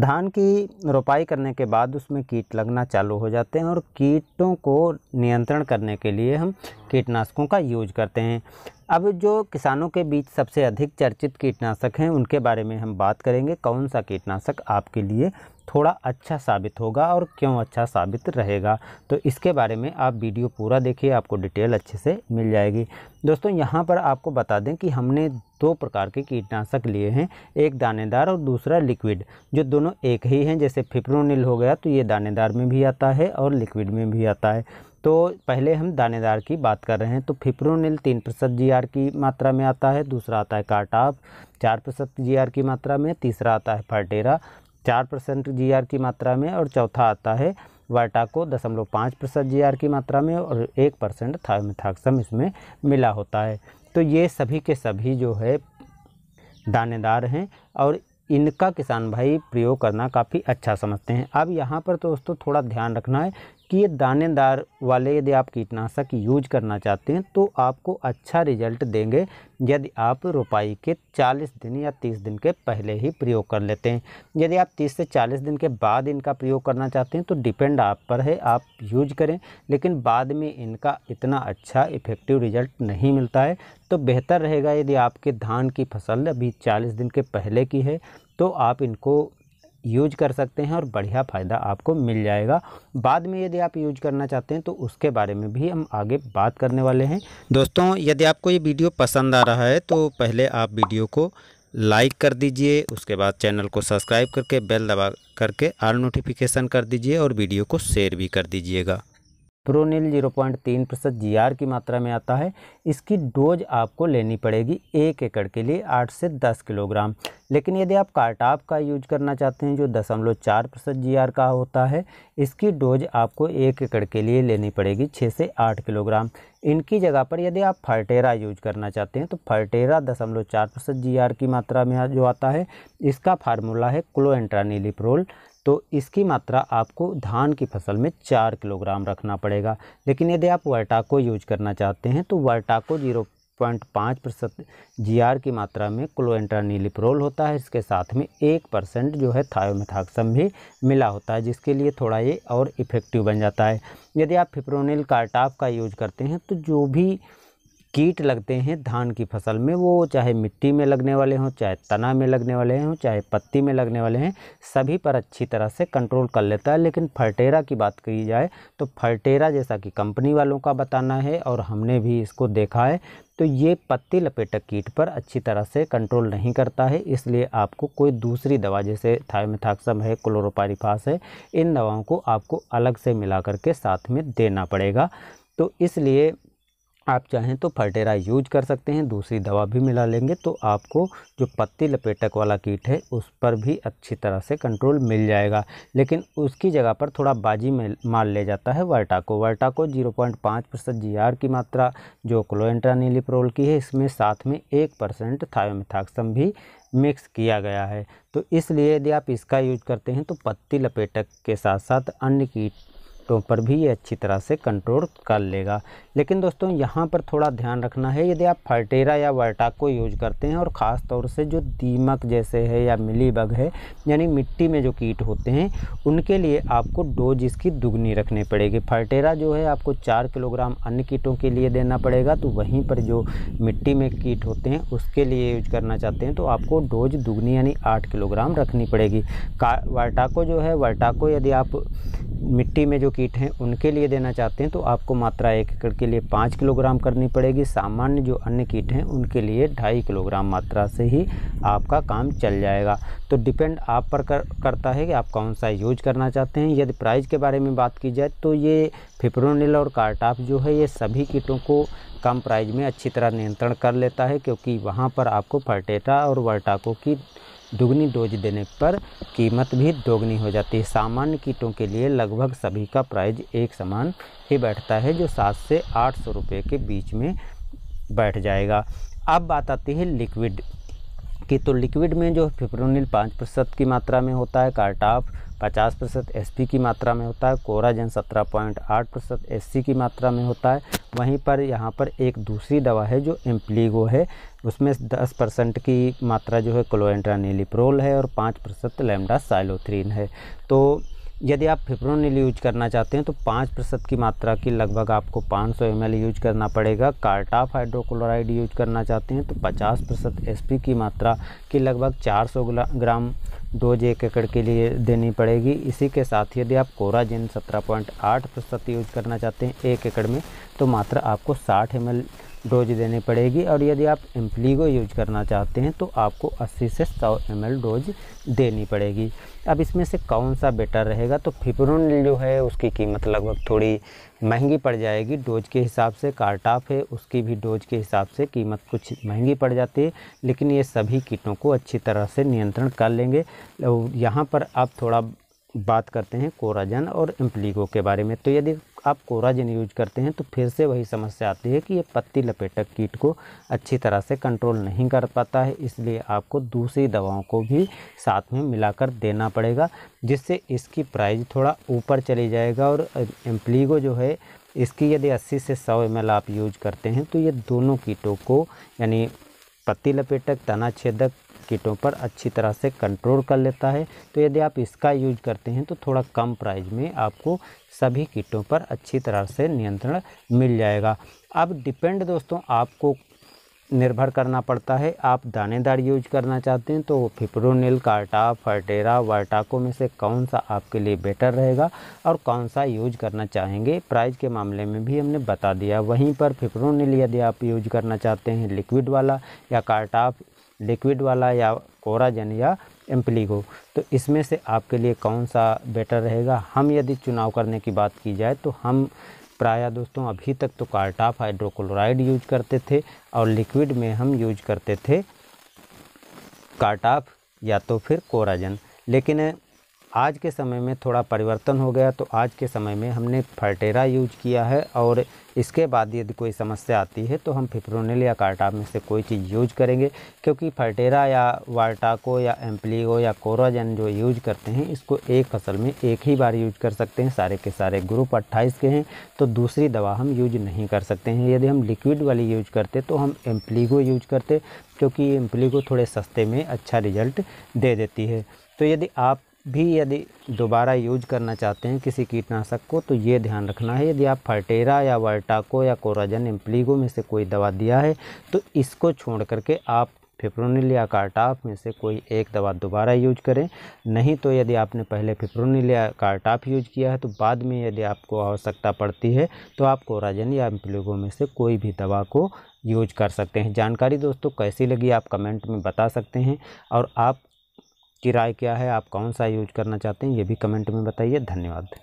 धान की रोपाई करने के बाद उसमें कीट लगना चालू हो जाते हैं और कीटों को नियंत्रण करने के लिए हम कीटनाशकों का यूज करते हैं अब जो किसानों के बीच सबसे अधिक चर्चित कीटनाशक हैं उनके बारे में हम बात करेंगे कौन सा कीटनाशक आपके लिए थोड़ा अच्छा साबित होगा और क्यों अच्छा साबित रहेगा तो इसके बारे में आप वीडियो पूरा देखिए आपको डिटेल अच्छे से मिल जाएगी दोस्तों यहाँ पर आपको बता दें कि हमने दो प्रकार के कीटनाशक लिए हैं एक दानेदार और दूसरा लिक्विड जो दोनों एक ही हैं जैसे फिप्रोनिल हो गया तो ये दानेदार में भी आता है और लिक्विड में भी आता है तो पहले हम दानेदार की बात कर रहे हैं तो फिप्रोनिल तीन प्रतिशत जी की मात्रा में आता है दूसरा आता है कार्टाप चार प्रतिशत जी की मात्रा में तीसरा आता है फर्टेरा चार परसेंट जी की मात्रा में और चौथा आता है को दशमलव पाँच प्रतिशत जी की मात्रा में और एक परसेंट थायोमिथाक्सम इसमें मिला होता है तो ये सभी के सभी जो है दानेदार हैं और इनका किसान भाई प्रयोग करना काफ़ी अच्छा समझते हैं अब यहाँ पर दोस्तों थोड़ा ध्यान रखना है कि ये दानेदार वाले यदि आप कीटनाशक यूज करना चाहते हैं तो आपको अच्छा रिजल्ट देंगे यदि आप रोपाई के 40 दिन या 30 दिन के पहले ही प्रयोग कर लेते हैं यदि आप 30 से 40 दिन के बाद इनका प्रयोग करना चाहते हैं तो डिपेंड आप पर है आप यूज करें लेकिन बाद में इनका इतना अच्छा इफ़ेक्टिव रिजल्ट नहीं मिलता है तो बेहतर रहेगा यदि आपके धान की फसल अभी चालीस दिन के पहले की है तो आप इनको यूज कर सकते हैं और बढ़िया फ़ायदा आपको मिल जाएगा बाद में यदि आप यूज करना चाहते हैं तो उसके बारे में भी हम आगे बात करने वाले हैं दोस्तों यदि आपको ये वीडियो पसंद आ रहा है तो पहले आप वीडियो को लाइक कर दीजिए उसके बाद चैनल को सब्सक्राइब करके बेल दबा करके आल नोटिफिकेशन कर दीजिए और वीडियो को शेयर भी कर दीजिएगा प्रोनिल जीरो पॉइंट तीन प्रतिशत जी की मात्रा में आता है इसकी डोज आपको लेनी पड़ेगी एक एकड़ के लिए आठ से दस किलोग्राम लेकिन यदि आप कार्टाप का यूज करना चाहते हैं जो दशमलव चार प्रतिशत जी का होता है इसकी डोज आपको एक एकड़ के लिए लेनी पड़ेगी छः से आठ किलोग्राम इनकी जगह पर यदि आप फर्टेरा यूज करना चाहते हैं तो फर्टेरा दशमलव चार प्रतिशत जी की मात्रा में जो आता है इसका फार्मूला है क्लोएंट्रानीलिप्रोल तो इसकी मात्रा आपको धान की फसल में चार किलोग्राम रखना पड़ेगा लेकिन यदि आप वर्टाको यूज करना चाहते हैं तो वर्टाको जीरो पॉइंट पाँच प्रतिशत जी की मात्रा में नीलिप्रोल होता है इसके साथ में एक परसेंट जो है थायोमेथाक्सम भी मिला होता है जिसके लिए थोड़ा ये और इफ़ेक्टिव बन जाता है यदि आप फिप्रोनिल कार्टाप का यूज करते हैं तो जो भी कीट लगते हैं धान की फसल में वो चाहे मिट्टी में लगने वाले हों चाहे तना में लगने वाले हों चाहे पत्ती में लगने वाले हैं सभी पर अच्छी तरह से कंट्रोल कर लेता है लेकिन फर्टेरा की बात की जाए तो फर्टेरा जैसा कि कंपनी वालों का बताना है और हमने भी इसको देखा है तो ये पत्ती लपेटक कीट पर अच्छी तरह से कंट्रोल नहीं करता है इसलिए आपको कोई दूसरी दवा जैसे थायमेथाक्सम है क्लोरोपारिफास है इन दवाओं को आपको अलग से मिला करके साथ में देना पड़ेगा तो इसलिए आप चाहें तो फर्टेरा यूज कर सकते हैं दूसरी दवा भी मिला लेंगे तो आपको जो पत्ती लपेटक वाला कीट है उस पर भी अच्छी तरह से कंट्रोल मिल जाएगा लेकिन उसकी जगह पर थोड़ा बाजी में मार ले जाता है वर्टाको वर्टाको 0.5 परसेंट जी की मात्रा जो क्लोएंट्रानिलिप्रोल की है इसमें साथ में एक परसेंट थायोमिथाक्सम भी मिक्स किया गया है तो इसलिए यदि आप इसका यूज करते हैं तो पत्ती लपेटक के साथ साथ अन्य कीट तो पर भी ये अच्छी तरह से कंट्रोल कर लेगा लेकिन दोस्तों यहाँ पर थोड़ा ध्यान रखना है यदि आप फर्टेरा या वर्टाक को यूज करते हैं और ख़ास तौर से जो दीमक जैसे है या मिली बग है यानी मिट्टी में जो कीट होते हैं उनके लिए आपको डोज इसकी दुगनी रखनी पड़ेगी फर्टेरा जो है आपको चार किलोग्राम अन्य कीटों के लिए देना पड़ेगा तो वहीं पर जो मिट्टी में कीट होते हैं उसके लिए यूज करना चाहते हैं तो आपको डोज दुगनी यानी आठ किलोग्राम रखनी पड़ेगी का वर्टाको जो है वर्टाको यदि आप मिट्टी में जो कीट हैं उनके लिए देना चाहते हैं तो आपको मात्रा एक एकड़ के लिए पाँच किलोग्राम करनी पड़ेगी सामान्य जो अन्य कीट हैं उनके लिए ढाई किलोग्राम मात्रा से ही आपका काम चल जाएगा तो डिपेंड आप पर कर, करता है कि आप कौन सा यूज करना चाहते हैं यदि प्राइस के बारे में बात की जाए तो ये फिप्रोनिल और कार्टाप जो है ये सभी कीटों को कम प्राइज में अच्छी तरह नियंत्रण कर लेता है क्योंकि वहाँ पर आपको फर्टेटा और वर्टाको की दुगनी डोज देने पर कीमत भी दोगुनी हो जाती है सामान्य कीटों के लिए लगभग सभी का प्राइज एक समान ही बैठता है जो सात से आठ सौ रुपये के बीच में बैठ जाएगा अब बात आती है लिक्विड की तो लिक्विड में जो फिप्रोनिल पाँच प्रतिशत की मात्रा में होता है कार्टाफ पचास प्रतिशत एस की मात्रा में होता है कोराजन सत्रह पॉइंट आठ प्रतिशत एस की मात्रा में होता है वहीं पर यहाँ पर एक दूसरी दवा है जो एम्प्लीगो है उसमें दस परसेंट की मात्रा जो है क्लोएंड्रा नीलिप्रोल है और पाँच प्रतिशत लेमडा साइलोथ्रीन है तो यदि आप फिप्रोनिल यूज करना चाहते हैं तो पाँच प्रतिशत की मात्रा की लगभग आपको 500 सौ यूज करना पड़ेगा कार्टाफ हाइड्रोक्लोराइड यूज करना चाहते हैं तो 50 प्रतिशत एस की मात्रा की लगभग 400 ग्राम डोज एक एकड़ के लिए देनी पड़ेगी इसी के साथ यदि आप कोराजिन 17.8 प्रतिशत यूज करना चाहते हैं एक एकड़ में तो मात्रा आपको साठ एम डोज देनी पड़ेगी और यदि आप एम्प्लीगो यूज करना चाहते हैं तो आपको 80 से 100 एम डोज देनी पड़ेगी अब इसमें से कौन सा बेटर रहेगा तो फिपरून जो है उसकी कीमत लगभग थोड़ी महंगी पड़ जाएगी डोज के हिसाब से कार्टाप है उसकी भी डोज के हिसाब से कीमत कुछ महंगी पड़ जाती है लेकिन ये सभी कीटों को अच्छी तरह से नियंत्रण कर लेंगे यहाँ पर आप थोड़ा बात करते हैं कोराजन और एम्प्लीगो के बारे में तो यदि आप कोराजिन यूज करते हैं तो फिर से वही समस्या आती है कि ये पत्ती लपेटक कीट को अच्छी तरह से कंट्रोल नहीं कर पाता है इसलिए आपको दूसरी दवाओं को भी साथ में मिलाकर देना पड़ेगा जिससे इसकी प्राइस थोड़ा ऊपर चली जाएगा और एम्प्लीगो जो है इसकी यदि 80 से 100 एम आप यूज करते हैं तो ये दोनों कीटों को यानी पत्ती लपेटक तना छेदक कीटों पर अच्छी तरह से कंट्रोल कर लेता है तो यदि आप इसका यूज करते हैं तो थोड़ा कम प्राइस में आपको सभी कीटों पर अच्छी तरह से नियंत्रण मिल जाएगा अब डिपेंड दोस्तों आपको निर्भर करना पड़ता है आप दानेदार यूज करना चाहते हैं तो फिप्रोनिल कार्टा फर्टेरा वर्टाको में से कौन सा आपके लिए बेटर रहेगा और कौन सा यूज करना चाहेंगे प्राइस के मामले में भी हमने बता दिया वहीं पर फिप्रोनिल यदि आप यूज करना चाहते हैं लिक्विड वाला या कार्टाफ लिक्विड वाला या कोराजन या एम्पलीगो तो इसमें से आपके लिए कौन सा बेटर रहेगा हम यदि चुनाव करने की बात की जाए तो हम प्रायः दोस्तों अभी तक तो कार्टाफ हाइड्रोक्लोराइड यूज करते थे और लिक्विड में हम यूज करते थे कार्टाफ या तो फिर कोराजन लेकिन आज के समय में थोड़ा परिवर्तन हो गया तो आज के समय में हमने फर्टेरा यूज किया है और इसके बाद यदि कोई समस्या आती है तो हम फिप्रोनिल या कार्टा में से कोई चीज़ यूज करेंगे क्योंकि फर्टेरा या वार्टाको या एम्पलीगो या कोराजन जो यूज करते हैं इसको एक फसल में एक ही बार यूज कर सकते हैं सारे के सारे ग्रुप अट्ठाईस के हैं तो दूसरी दवा हम यूज नहीं कर सकते हैं यदि हम लिक्विड वाली यूज करते तो हम एम्पलीगो यूज करते क्योंकि एम्पलीगो थोड़े सस्ते में अच्छा रिजल्ट दे देती है तो यदि आप भी यदि दोबारा यूज करना चाहते हैं किसी कीटनाशक को तो ये ध्यान रखना है यदि आप फर्टेरा या वर्टाको या कोराजन एम्प्लीगो में से कोई दवा दिया है तो इसको छोड़ करके आप फिप्रोनिल या कार्टाप में से कोई एक दवा दोबारा यूज करें नहीं तो यदि आपने पहले फिप्रोनिल या कार्टाप यूज किया है तो बाद में यदि आपको आवश्यकता पड़ती है तो आप कोराजन या एम्प्लीगो में से कोई भी दवा को यूज कर सकते हैं जानकारी दोस्तों कैसी लगी आप कमेंट में बता सकते हैं और आप की राय क्या है आप कौन सा यूज करना चाहते हैं ये भी कमेंट में बताइए धन्यवाद